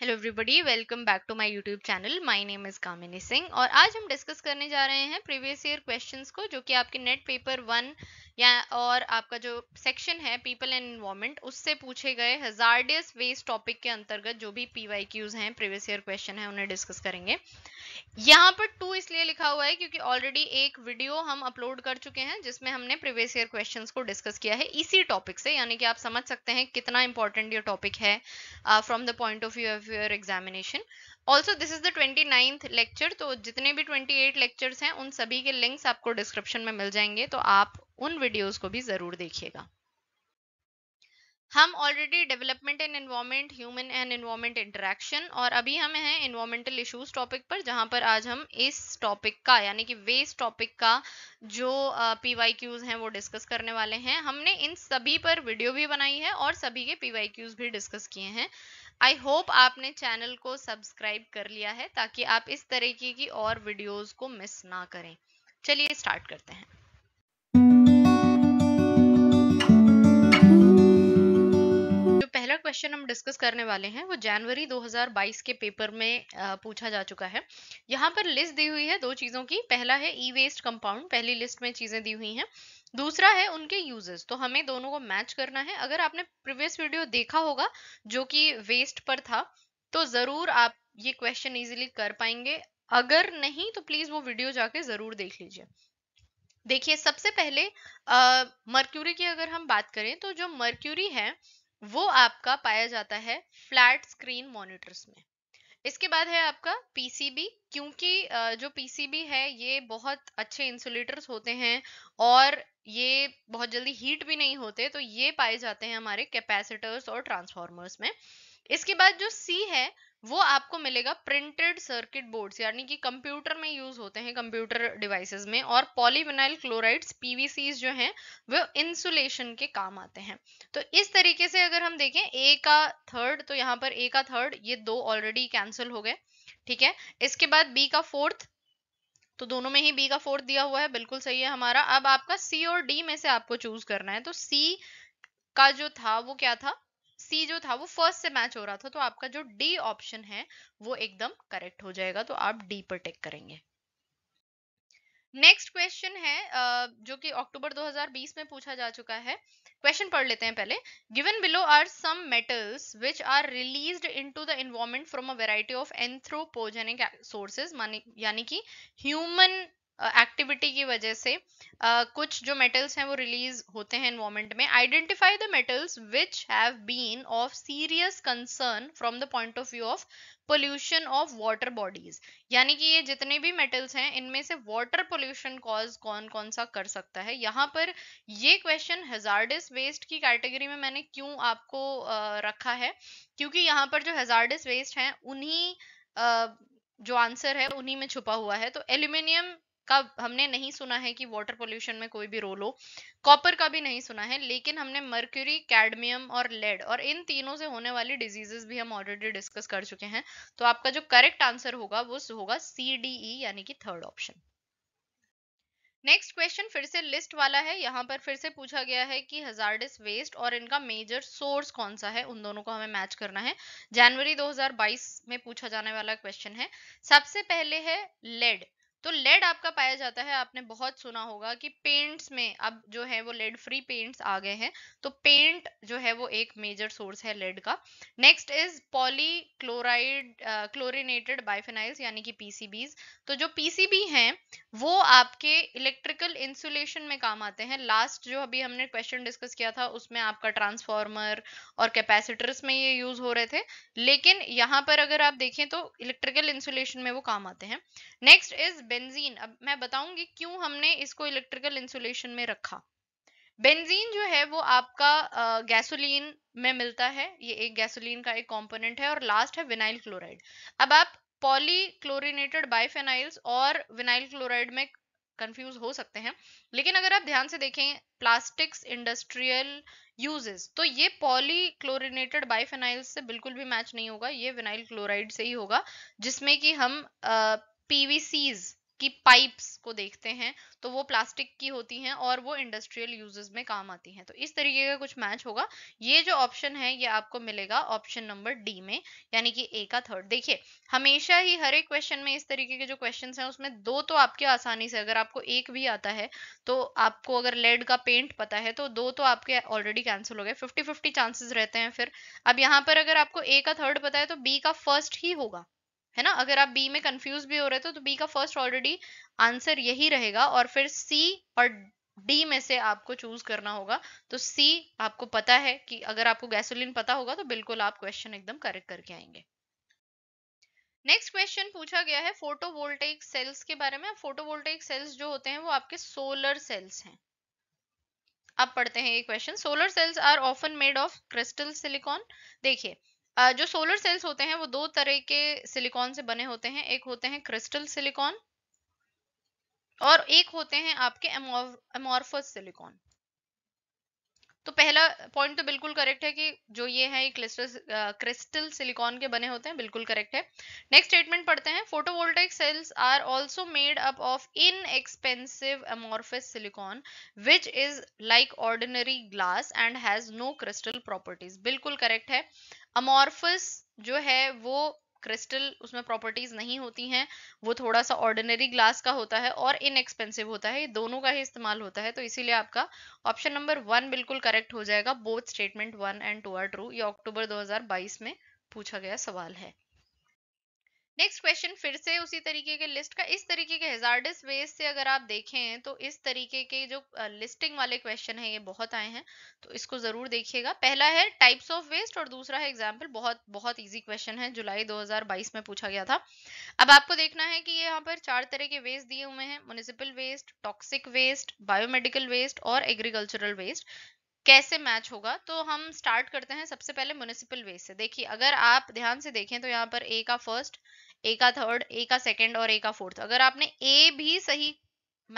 hello everybody welcome back to my YouTube channel my name is Kamini Singh और आज हम discuss करने जा रहे हैं प्रीवियस ईयर क्वेश्चंस को जो कि आपके नेट पेपर वन या और आपका जो सेक्शन है पीपल एंड इन्वॉर्मेंट उससे पूछे गए हजार्डियस वेस्ट टॉपिक के अंतर्गत जो भी क्यूज हैं प्रीवियस ईयर क्वेश्चन है उन्हें डिस्कस करेंगे यहाँ पर टू इसलिए लिखा हुआ है क्योंकि ऑलरेडी एक वीडियो हम अपलोड कर चुके हैं जिसमें हमने प्रीवियस ईयर क्वेश्चंस को डिस्कस किया है इसी टॉपिक से यानी कि आप समझ सकते हैं कितना इंपॉर्टेंट ये टॉपिक है from the point of view of your examination also this is the twenty ninth lecture तो जितने भी ट्वेंटी एट लेक्चर्स हैं उन सभी के लिंक्स आपको डिस्क्रिप्शन में मिल जाएंगे तो आप उन वीडियोस को भी ज़रूर देखिएगा हम already development and environment human and environment interaction और अभी हम हैं इन्वायरमेंटल इश्यूज टॉपिक पर जहां पर आज हम इस टॉपिक का यानी कि वेस्ट टॉपिक का जो पीवाईक्यूज uh, क्यूज हैं वो डिस्कस करने वाले हैं हमने इन सभी पर वीडियो भी बनाई है और सभी के पीवाईक्यूज क्यूज भी डिस्कस किए हैं आई होप आपने चैनल को सब्सक्राइब कर लिया है ताकि आप इस तरीके की और वीडियोज को मिस ना करें चलिए स्टार्ट करते हैं दूसरा क्वेश्चन हम डिस्कस करने वाले हैं वो जनवरी 2022 के पेपर में पूछा जा चुका है यहाँ पर लिस्ट दी हुई है दो चीज़ों की पहला है ई वेस्ट कंपाउंड पहली लिस्ट में चीज़ें दी हुई हैं दूसरा है उनके यूजेस तो हमें दोनों को मैच करना है अगर आपने प्रीवियस वीडियो देखा होगा जो कि वेस्ट पर था तो ज़रूर आप ये क्वेश्चन इजिली कर पाएंगे अगर नहीं तो प्लीज़ वो वीडियो जाके ज़रूर देख लीजिए देखिए सबसे पहले मर्क्यूरी की अगर हम बात करें तो जो मर्क्यूरी है वो आपका पाया जाता है फ्लैट स्क्रीन मॉनिटर्स में इसके बाद है आपका पीसीबी क्योंकि जो पीसीबी है ये बहुत अच्छे इंसुलेटर्स होते हैं और ये बहुत जल्दी हीट भी नहीं होते तो ये पाए जाते हैं हमारे कैपेसिटर्स और ट्रांसफार्मर्स में इसके बाद जो सी है वो आपको मिलेगा प्रिंटेड सर्किट बोर्ड्स यानी कि कंप्यूटर में यूज होते हैं कंप्यूटर डिवाइसेस में और पॉलीविनाइल क्लोराइड्स पीवीसीज जो हैं वो इंसुलेशन के काम आते हैं तो इस तरीके से अगर हम देखें ए का थर्ड तो यहाँ पर ए का थर्ड ये दो ऑलरेडी कैंसिल हो गए ठीक है इसके बाद बी का फोर्थ तो दोनों में ही बी का फोर्थ दिया हुआ है बिल्कुल सही है हमारा अब आपका सी और डी में से आपको चूज करना है तो सी का जो था वो क्या था सी जो था वो फर्स्ट से मैच हो रहा था तो आपका जो डी ऑप्शन है वो एकदम करेक्ट हो जाएगा तो आप डी पर टेक करेंगे नेक्स्ट क्वेश्चन है जो कि अक्टूबर 2020 में पूछा जा चुका है क्वेश्चन पढ़ लेते हैं पहले given below are some metals which are released into the environment from a variety of anthropogenic sources यानी कि ह्यूमन एक्टिविटी की वजह से uh, कुछ जो मेटल्स हैं वो रिलीज होते हैं इन्वॉर्मेंट में identify the metals which have been of serious concern from the point of view of pollution of water bodies यानी कि ये जितने भी मेटल्स हैं इनमें से वाटर पोल्यूशन कॉज कौन कौन सा कर सकता है यहाँ पर ये क्वेश्चन हेजार्डिस वेस्ट की कैटेगरी में मैंने क्यों आपको uh, रखा है क्योंकि यहाँ पर जो हेजार्डिस वेस्ट हैं उन्हीं uh, जो आंसर है उन्हीं में छुपा हुआ है तो एल्यूमिनियम का हमने नहीं सुना है कि वाटर पोल्यूशन में कोई भी रोल हो कॉपर का भी नहीं सुना है लेकिन हमने मर्क्यूरी कैडमियम और लेड और इन तीनों से होने वाली डिजीजेस भी हम ऑलरेडी डिस्कस कर चुके हैं तो आपका जो करेक्ट आंसर होगा वो होगा सी डी ई यानी कि थर्ड ऑप्शन नेक्स्ट क्वेश्चन फिर से लिस्ट वाला है यहाँ पर फिर से पूछा गया है कि हजार्डिस वेस्ट और इनका मेजर सोर्स कौन सा है उन दोनों को हमें मैच करना है जनवरी 2022 में पूछा जाने वाला क्वेश्चन है सबसे पहले है लेड तो लेड आपका पाया जाता है आपने बहुत सुना होगा कि पेंट्स में अब जो है वो लेड फ्री पेंट्स आ गए हैं तो पेंट जो है वो एक मेजर सोर्स है लेड का next is poly chloride chlorinated biphenyl यानी कि पीसीबीज तो जो पीसीबी हैं वो आपके इलेक्ट्रिकल इंसुलेशन में काम आते हैं लास्ट जो अभी हमने क्वेश्चन डिस्कस किया था उसमें आपका ट्रांसफॉर्मर और कैपेसिटर्स में ये यूज हो रहे थे लेकिन यहाँ पर अगर आप देखें तो इलेक्ट्रिकल इंसुलेशन में वो काम आते हैं नेक्स्ट इज बेंजीन अब मैं बताऊंगी क्यों हमने इसको इलेक्ट्रिकल इंसुलेशन में रखा बेंजीन जो है वो आपका गैसोलीन में मिलता है ये एक गैसोलीन का एक कंपोनेंट है और लास्ट है विनाइल क्लोराइड अब आप पॉली क्लोरिनेटेड बाइफेनाइल्स और विनाइल क्लोराइड में कंफ्यूज हो सकते हैं लेकिन अगर आप ध्यान से देखें प्लास्टिक्स इंडस्ट्रियल यूजेस तो ये पॉली क्लोरिनेटेड बाइफेनाइल्स से बिल्कुल भी मैच नहीं होगा ये विनाइल क्लोराइड से ही होगा जिसमें कि हम पीवीसीज की पाइप्स को देखते हैं तो वो प्लास्टिक की होती हैं और वो इंडस्ट्रियल यूजेस में काम आती हैं तो इस तरीके का कुछ मैच होगा ये जो ऑप्शन है ये आपको मिलेगा ऑप्शन नंबर डी में यानी कि ए का थर्ड देखिए हमेशा ही हर एक क्वेश्चन में इस तरीके के जो क्वेश्चन हैं उसमें दो तो आपके आसानी से अगर आपको एक भी आता है तो आपको अगर लेड का पेंट पता है तो दो तो आपके ऑलरेडी कैंसिल हो गए फिफ्टी फिफ्टी चांसेस रहते हैं फिर अब यहाँ पर अगर आपको ए का थर्ड पता है तो बी का फर्स्ट ही होगा है ना अगर आप बी में कंफ्यूज भी हो रहे थे तो बी तो का फर्स्ट ऑलरेडी आंसर यही रहेगा और फिर सी और डी में से आपको चूज करना होगा तो सी आपको पता है कि अगर आपको गैसोलीन पता होगा तो बिल्कुल आप क्वेश्चन एकदम करेक्ट करके आएंगे नेक्स्ट क्वेश्चन पूछा गया है फोटोवोल्टेइक सेल्स के बारे में फोटोवोल्टेइक सेल्स जो होते हैं वो आपके सोलर सेल्स हैं अब पढ़ते हैं ये question solar cells are often made of crystal silicon देखिए जो सोलर सेल्स होते हैं वो दो तरह के सिलिकॉन से बने होते हैं एक होते हैं क्रिस्टल सिलिकॉन और एक होते हैं आपके एमोर्फस सिलिकॉन तो पहला पॉइंट तो बिल्कुल करेक्ट है कि जो ये है क्रिस्टल सिलिकॉन के बने होते हैं बिल्कुल करेक्ट है नेक्स्ट स्टेटमेंट पढ़ते हैं photovoltaic cells are also made up of inexpensive amorphous silicon which is like ordinary glass and has no crystal properties बिल्कुल करेक्ट है अमोर्फस जो है वो क्रिस्टल उसमें प्रॉपर्टीज नहीं होती हैं वो थोड़ा सा ऑर्डिनरी ग्लास का होता है और इनएक्सपेंसिव होता है ये दोनों का ही इस्तेमाल होता है तो इसीलिए आपका ऑप्शन नंबर वन बिल्कुल करेक्ट हो जाएगा both statement one and two are true ये अक्टूबर 2022 में पूछा गया सवाल है नेक्स्ट क्वेश्चन फिर से उसी तरीके के लिस्ट का इस तरीके के हेजार्डिस वेस्ट से अगर आप देखें तो इस तरीके के जो लिस्टिंग वाले क्वेश्चन है ये बहुत आए हैं तो इसको जरूर देखिएगा पहला है टाइप्स ऑफ वेस्ट और दूसरा है एग्जाम्पल बहुत बहुत ईजी क्वेश्चन है जुलाई 2022 में पूछा गया था अब आपको देखना है कि ये यहाँ पर चार तरह के वेस्ट दिए हुए हैं municipal waste toxic waste biomedical waste और एग्रीकल्चरल वेस्ट कैसे मैच होगा तो हम स्टार्ट करते हैं सबसे पहले म्यूनिसिपल वेस्ट से देखिए अगर आप ध्यान से देखें तो यहाँ पर ए का फर्स्ट ए का थर्ड ए का सेकेंड और ए का फोर्थ अगर आपने ए भी सही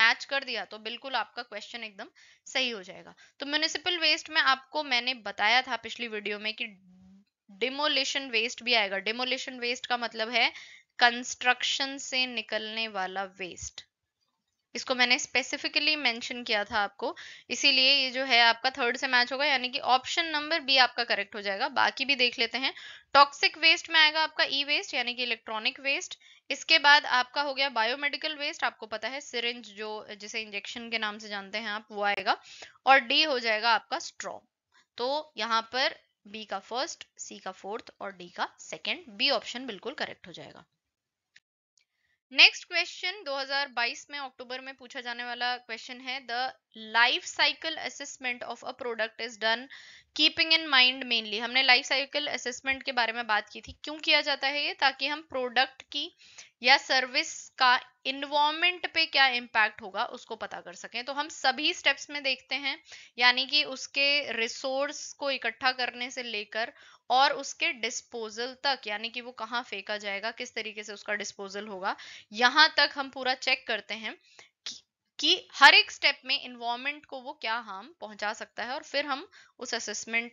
मैच कर दिया तो बिल्कुल आपका क्वेश्चन एकदम सही हो जाएगा तो म्यूनिसिपल वेस्ट में आपको मैंने बताया था पिछली वीडियो में कि डिमोलिशन वेस्ट भी आएगा डिमोलिशन वेस्ट का मतलब है कंस्ट्रक्शन से निकलने वाला वेस्ट इसको मैंने स्पेसिफिकली मेंशन किया था आपको इसीलिए ये जो है आपका थर्ड से मैच होगा यानी कि ऑप्शन नंबर बी आपका करेक्ट हो जाएगा बाकी भी देख लेते हैं टॉक्सिक वेस्ट में आएगा आपका ई e वेस्ट यानी कि इलेक्ट्रॉनिक वेस्ट इसके बाद आपका हो गया बायोमेडिकल वेस्ट आपको पता है सिरिंज जो जिसे इंजेक्शन के नाम से जानते हैं आप वो आएगा और डी हो जाएगा आपका स्ट्रॉ तो यहाँ पर बी का फर्स्ट सी का फोर्थ और डी का सेकेंड बी ऑप्शन बिल्कुल करेक्ट हो जाएगा नेक्स्ट क्वेश्चन 2022 में अक्टूबर में पूछा जाने वाला क्वेश्चन है the life cycle assessment of a product is done keeping in mind mainly हमने लाइफ साइकिल असेसमेंट के बारे में बात की थी क्यों किया जाता है ये ताकि हम प्रोडक्ट की या सर्विस का इन्वॉर्मेंट पे क्या इम्पैक्ट होगा उसको पता कर सकें तो हम सभी स्टेप्स में देखते हैं यानी कि उसके रिसोर्स को इकट्ठा करने से लेकर और उसके डिस्पोजल तक यानी कि वो कहाँ फेंका जाएगा किस तरीके से उसका डिस्पोजल होगा यहाँ तक हम पूरा चेक करते हैं कि हर एक स्टेप में इन्वायरमेंट को वो क्या हार्म पहुंचा सकता है और फिर हम उस असेसमेंट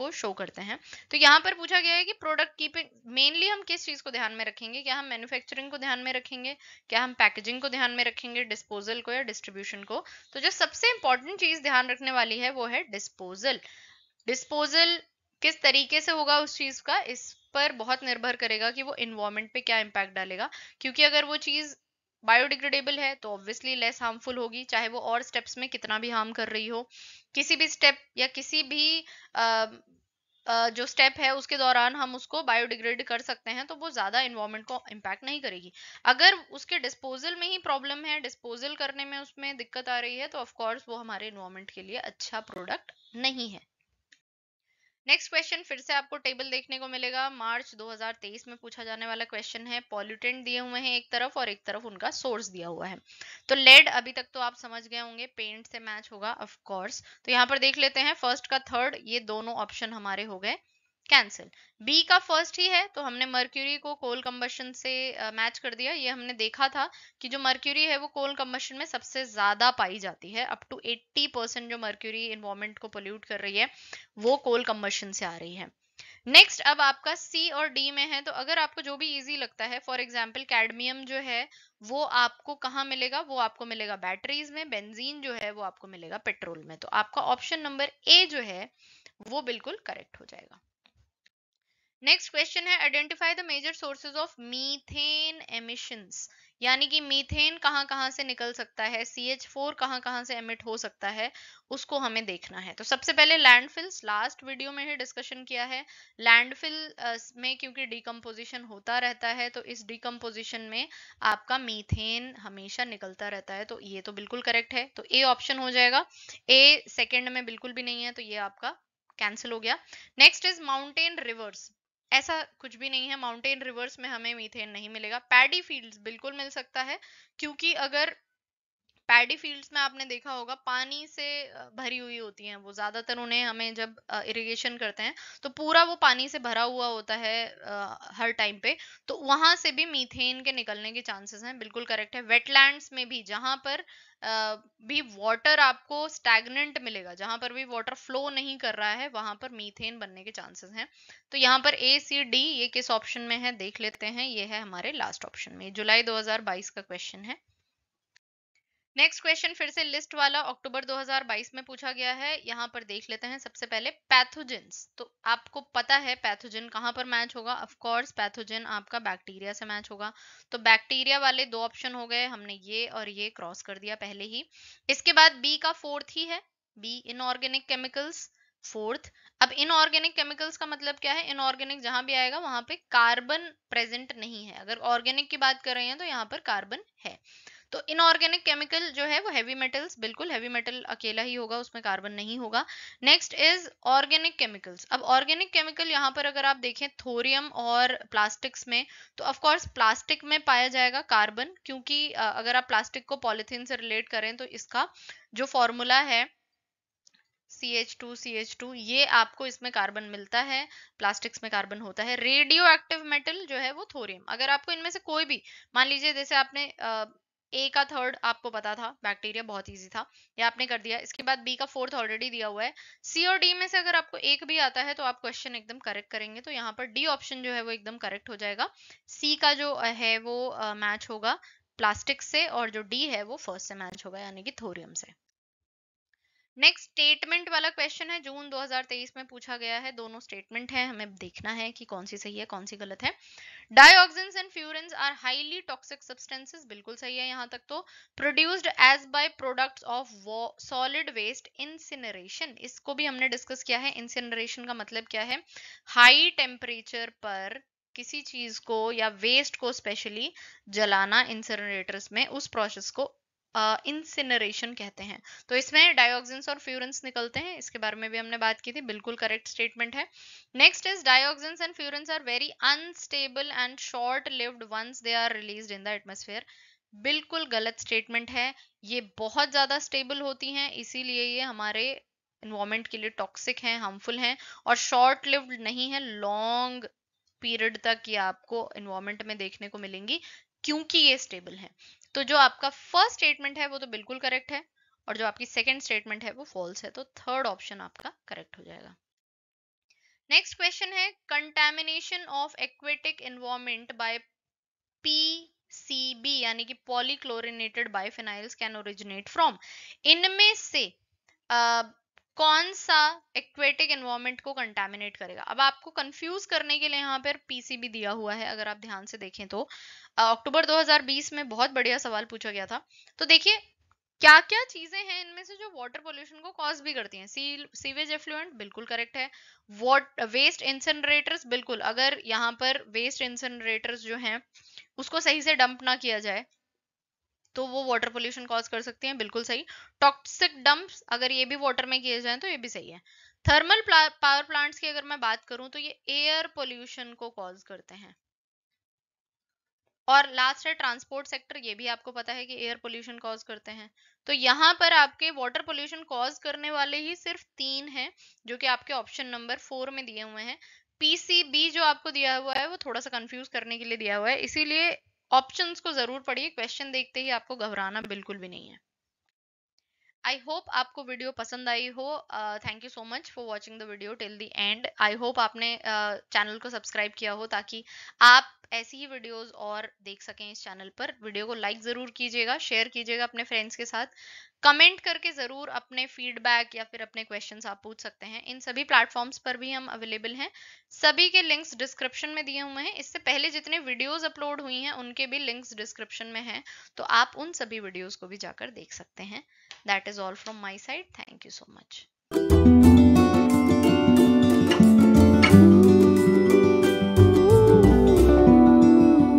को शो करते हैं तो यहाँ पर पूछा गया है कि प्रोडक्ट कीपिंग मेनली हम किस चीज़ को ध्यान में रखेंगे क्या हम मैन्युफैक्चरिंग को ध्यान में रखेंगे क्या हम पैकेजिंग को ध्यान में रखेंगे डिस्पोजल को या डिस्ट्रीब्यूशन को तो जो सबसे इंपॉर्टेंट चीज़ ध्यान रखने वाली है वो है डिस्पोजल डिस्पोजल किस तरीके से होगा उस चीज़ का इस पर बहुत निर्भर करेगा कि वो इन्वायरमेंट पे क्या इम्पैक्ट डालेगा क्योंकि अगर वो चीज़ बायोडिग्रेडेबल है तो ऑब्वियसली लेस हार्मफुल होगी चाहे वो और स्टेप्स में कितना भी हार्म कर रही हो किसी भी स्टेप या किसी भी आ, आ, जो स्टेप है उसके दौरान हम उसको बायोडिग्रेड कर सकते हैं तो वो ज़्यादा इन्वायरमेंट को इम्पैक्ट नहीं करेगी अगर उसके डिस्पोजल में ही प्रॉब्लम है डिस्पोजल करने में उसमें दिक्कत आ रही है तो ऑफकोर्स वो हमारे इन्वायरमेंट के लिए अच्छा प्रोडक्ट नहीं है नेक्स्ट क्वेश्चन फिर से आपको टेबल देखने को मिलेगा मार्च 2023 में पूछा जाने वाला क्वेश्चन है पॉल्यूटेंट दिए हुए हैं एक तरफ और एक तरफ उनका सोर्स दिया हुआ है तो लेड अभी तक तो आप समझ गए होंगे पेंट से मैच होगा ऑफ कोर्स तो यहाँ पर देख लेते हैं फर्स्ट का थर्ड ये दोनों ऑप्शन हमारे हो गए कैंसिल बी का फर्स्ट ही है तो हमने मर्क्यूरी को कोल कम्बशन से मैच uh, कर दिया ये हमने देखा था कि जो मर्क्यूरी है वो कोल कम्बशन में सबसे ज्यादा पाई जाती है अप टू 80 परसेंट जो मर्क्यूरी इन्वायरमेंट को पोल्यूट कर रही है वो कोल कम्बशन से आ रही है नेक्स्ट अब आपका सी और डी में है तो अगर आपको जो भी इजी लगता है फॉर एग्जाम्पल कैडमियम जो है वो आपको कहाँ मिलेगा वो आपको मिलेगा बैटरीज में बेनजीन जो है वो आपको मिलेगा पेट्रोल में तो आपका ऑप्शन नंबर ए जो है वो बिल्कुल करेक्ट हो जाएगा नेक्स्ट क्वेश्चन है identify the major sources of methane emissions यानी कि मीथेन कहाँ कहाँ से निकल सकता है सी एच फोर कहाँ कहाँ से एमिट हो सकता है उसको हमें देखना है तो सबसे पहले लैंडफिल्स लास्ट वीडियो में ही डिस्कशन किया है लैंडफिल में क्योंकि डिकम्पोजिशन होता रहता है तो इस डिकम्पोजिशन में आपका मीथेन हमेशा निकलता रहता है तो ये तो बिल्कुल करेक्ट है तो ए ऑप्शन हो जाएगा ए सेकेंड में बिल्कुल भी नहीं है तो ये आपका कैंसिल हो गया नेक्स्ट इज माउंटेन रिवर्स ऐसा कुछ भी नहीं है माउंटेन रिवर्स में हमें मीथेन नहीं मिलेगा पैडी फील्ड्स बिल्कुल मिल सकता है क्योंकि अगर पैडी फील्ड्स में आपने देखा होगा पानी से भरी हुई होती हैं वो ज़्यादातर उन्हें हमें जब इरिगेशन करते हैं तो पूरा वो पानी से भरा हुआ होता है हर टाइम पे तो वहां से भी मीथेन के निकलने के चांसेस हैं बिल्कुल करेक्ट है वेटलैंड्स में भी जहां पर भी वाटर आपको स्टैगनेंट मिलेगा जहां पर भी वाटर फ्लो नहीं कर रहा है वहां पर मीथेन बनने के चांसेस हैं तो यहाँ पर ए सी डी ये किस ऑप्शन में है देख लेते हैं ये है हमारे लास्ट ऑप्शन में जुलाई 2022 का क्वेश्चन है नेक्स्ट क्वेश्चन फिर से लिस्ट वाला अक्टूबर 2022 में पूछा गया है यहाँ पर देख लेते हैं सबसे पहले पैथोजेंस तो आपको पता है पैथोजन कहाँ पर मैच होगा ऑफ कोर्स आपका बैक्टीरिया से मैच होगा तो बैक्टीरिया वाले दो ऑप्शन हो गए हमने ये और ये क्रॉस कर दिया पहले ही इसके बाद बी का फोर्थ ही है बी इनऑर्गेनिक केमिकल्स फोर्थ अब इनऑर्गेनिक केमिकल्स का मतलब क्या है इनऑर्गेनिक जहां भी आएगा वहां पे कार्बन प्रेजेंट नहीं है अगर ऑर्गेनिक की बात कर रहे हैं तो यहाँ पर कार्बन है तो इनऑर्गेनिक केमिकल जो है वो हैवी मेटल्स बिल्कुल हैवी मेटल अकेला ही होगा उसमें कार्बन नहीं होगा नेक्स्ट इज ऑर्गेनिक केमिकल्स अब ऑर्गेनिक केमिकल यहाँ पर अगर आप देखें थोरियम और प्लास्टिक्स में तो ऑफकोर्स प्लास्टिक में पाया जाएगा कार्बन क्योंकि अगर आप प्लास्टिक को पॉलिथीन से रिलेट करें तो इसका जो फॉर्मूला है C H two C H two ये आपको इसमें कार्बन मिलता है प्लास्टिक्स में कार्बन होता है रेडियो एक्टिव मेटल जो है वो थोरियम अगर आपको इनमें से कोई भी मान लीजिए जैसे आपने ए का थर्ड आपको पता था बैक्टीरिया बहुत इजी था ये आपने कर दिया इसके बाद बी का फोर्थ ऑलरेडी दिया हुआ है सी और डी में से अगर आपको एक भी आता है तो आप क्वेश्चन एकदम करेक्ट करेंगे तो यहाँ पर डी ऑप्शन जो है वो एकदम करेक्ट हो जाएगा सी का जो है वो मैच होगा प्लास्टिक से और जो डी है वो फर्स्ट से मैच होगा यानी कि थोरियम से नेक्स्ट स्टेटमेंट वाला क्वेश्चन है जून 2023 में पूछा गया है दोनों स्टेटमेंट है हमें देखना है कि कौन सी सही है कौन सी गलत है dioxin and furans are highly toxic substances बिल्कुल सही है यहाँ तक तो produced as by products of solid waste incineration इसको भी हमने डिस्कस किया है इंसिनरेशन का मतलब क्या है हाई टेम्परेचर पर किसी चीज को या वेस्ट को स्पेशली जलाना इंसिनरेटर्स में उस प्रोसेस को इंसिनरेशन कहते हैं तो इसमें डायऑक्सिन और फ्यूरेंस निकलते हैं इसके बारे में भी हमने बात की थी बिल्कुल करेक्ट स्टेटमेंट है next is dioxin and furans are very unstable and short lived once they are release in the atmosphere बिल्कुल गलत स्टेटमेंट है ये बहुत ज़्यादा स्टेबल होती हैं इसीलिए ये हमारे इन्वामेंट के लिए टॉक्सिक हैं हार्मफुल हैं और शॉर्ट लिव्ड नहीं है लॉन्ग पीरियड तक ये आपको इन्वामेंट में देखने को मिलेंगी क्योंकि ये स्टेबल हैं तो जो आपका फर्स्ट स्टेटमेंट है वो तो बिल्कुल करेक्ट है और जो आपकी सेकेंड स्टेटमेंट है वो फॉल्स है तो थर्ड ऑप्शन आपका करेक्ट हो जाएगा नेक्स्ट क्वेश्चन है contamination of aquatic environment by P यानी कि polychlorinated biphenyls can originate from इनमें से आ, कौन सा एक्वेटिक एनवायरमेंट को कंटेमिनेट करेगा अब आपको कंफ्यूज करने के लिए यहाँ पर पीसीबी दिया हुआ है अगर आप ध्यान से देखें तो अक्टूबर 2020 में बहुत बढ़िया सवाल पूछा गया था तो देखिए क्या क्या चीजें हैं इनमें से जो वाटर पोल्यूशन को कॉज भी करती हैं सीवेज एफ्लुएंट बिल्कुल करेक्ट है वॉट वेस्ट इंसनरेटर्स बिल्कुल अगर यहाँ पर वेस्ट इंसनरेटर्स जो हैं उसको सही से डंप ना किया जाए तो वो वाटर पोल्यूशन कॉज कर सकते हैं बिल्कुल सही टॉक्सिक डंप्स अगर ये भी वाटर में किए जाए तो ये भी सही है थर्मल पावर प्लांट्स की अगर मैं बात करूं तो ये एयर पोल्यूशन को कॉज करते हैं और लास्ट है ट्रांसपोर्ट सेक्टर ये भी आपको पता है कि एयर पोल्यूशन कॉज करते हैं तो यहाँ पर आपके वाटर पोल्यूशन कॉज करने वाले ही सिर्फ तीन हैं जो कि आपके ऑप्शन नंबर फोर में दिए हुए हैं पीसीबी जो आपको दिया हुआ है वो थोड़ा सा कंफ्यूज करने के लिए दिया हुआ है इसीलिए ऑप्शंस को जरूर पढ़िए क्वेश्चन देखते ही आपको घबराना बिल्कुल भी नहीं है आई होप आपको वीडियो पसंद आई हो thank you so much for watching the video till the end I hope आपने चैनल uh, को सब्सक्राइब किया हो ताकि आप ऐसी ही वीडियोस और देख सकें इस चैनल पर वीडियो को लाइक ज़रूर कीजिएगा शेयर कीजिएगा अपने फ्रेंड्स के साथ कमेंट करके ज़रूर अपने फीडबैक या फिर अपने क्वेश्चंस आप पूछ सकते हैं इन सभी प्लेटफॉर्म्स पर भी हम अवेलेबल हैं सभी के लिंक्स डिस्क्रिप्शन में दिए हुए हैं इससे पहले जितने वीडियोस अपलोड हुई हैं उनके भी लिंक्स डिस्क्रिप्शन में हैं तो आप उन सभी वीडियोस को भी जाकर देख सकते हैं that is all from my side thank you so much